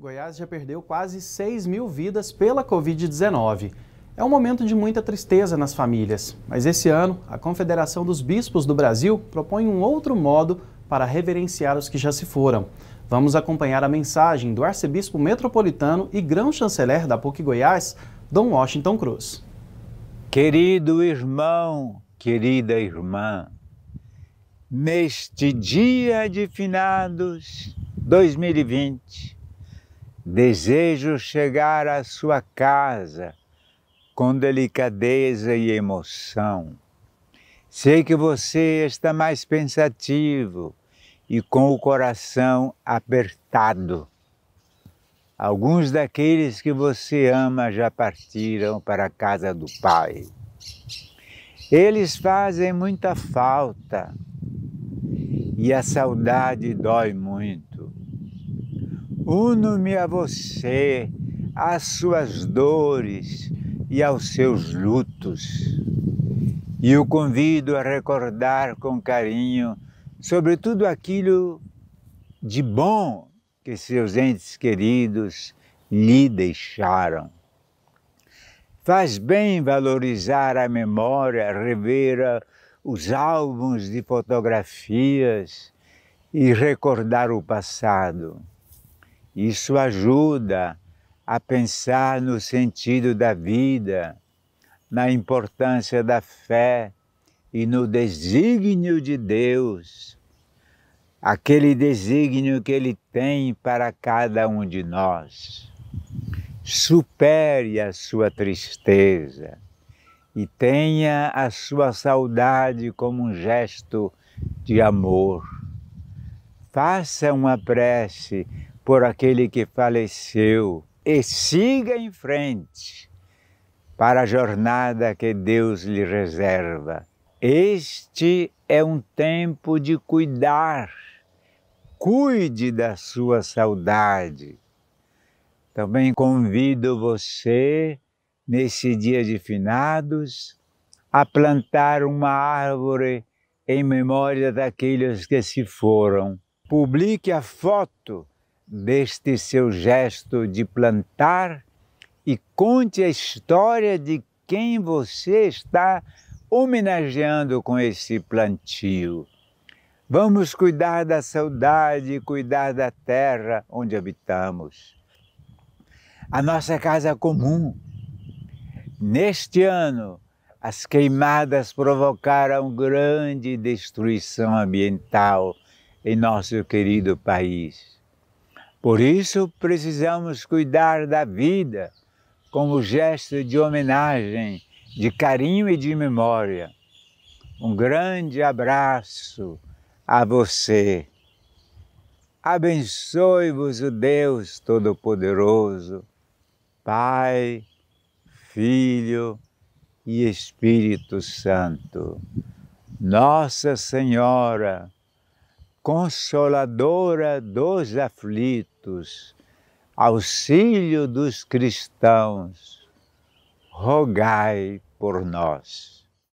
Goiás já perdeu quase 6 mil vidas pela Covid-19. É um momento de muita tristeza nas famílias, mas esse ano a Confederação dos Bispos do Brasil propõe um outro modo para reverenciar os que já se foram. Vamos acompanhar a mensagem do arcebispo metropolitano e grão-chanceler da PUC Goiás, Dom Washington Cruz. Querido irmão, querida irmã, neste dia de finados 2020, Desejo chegar à sua casa com delicadeza e emoção. Sei que você está mais pensativo e com o coração apertado. Alguns daqueles que você ama já partiram para a casa do Pai. Eles fazem muita falta e a saudade dói muito uno-me a você, às suas dores e aos seus lutos. E o convido a recordar com carinho sobre tudo aquilo de bom que seus entes queridos lhe deixaram. Faz bem valorizar a memória, rever os álbuns de fotografias e recordar o passado. Isso ajuda a pensar no sentido da vida, na importância da fé e no desígnio de Deus, aquele desígnio que Ele tem para cada um de nós. Supere a sua tristeza e tenha a sua saudade como um gesto de amor. Faça uma prece, por aquele que faleceu e siga em frente para a jornada que Deus lhe reserva. Este é um tempo de cuidar. Cuide da sua saudade. Também convido você, nesse dia de finados, a plantar uma árvore em memória daqueles que se foram. Publique a foto deste seu gesto de plantar e conte a história de quem você está homenageando com esse plantio. Vamos cuidar da saudade, cuidar da terra onde habitamos. A nossa casa comum. Neste ano, as queimadas provocaram grande destruição ambiental em nosso querido país. Por isso, precisamos cuidar da vida como gesto de homenagem, de carinho e de memória. Um grande abraço a você. Abençoe-vos o Deus Todo-Poderoso, Pai, Filho e Espírito Santo. Nossa Senhora, consoladora dos aflitos, auxílio dos cristãos, rogai por nós.